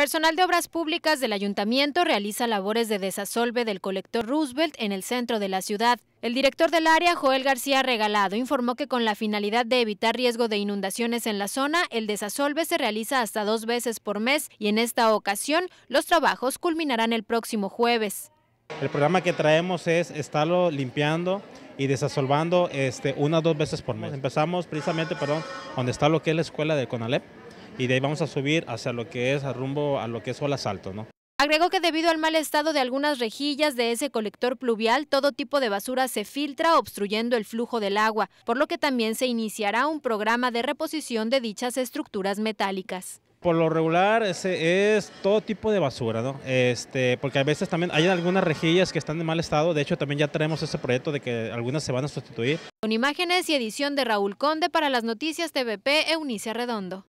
Personal de Obras Públicas del Ayuntamiento realiza labores de desasolve del colector Roosevelt en el centro de la ciudad. El director del área, Joel García Regalado, informó que con la finalidad de evitar riesgo de inundaciones en la zona, el desasolve se realiza hasta dos veces por mes y en esta ocasión los trabajos culminarán el próximo jueves. El programa que traemos es estarlo limpiando y desasolvando este, o dos veces por mes. Empezamos precisamente, perdón, donde está lo que es la escuela de Conalep y de ahí vamos a subir hacia lo que es a rumbo a lo que es Olas Alto, ¿no? Agregó que debido al mal estado de algunas rejillas de ese colector pluvial, todo tipo de basura se filtra obstruyendo el flujo del agua, por lo que también se iniciará un programa de reposición de dichas estructuras metálicas. Por lo regular ese es todo tipo de basura, ¿no? Este, porque a veces también hay algunas rejillas que están en mal estado, de hecho también ya tenemos ese proyecto de que algunas se van a sustituir. Con imágenes y edición de Raúl Conde para las noticias TVP, Eunice Redondo.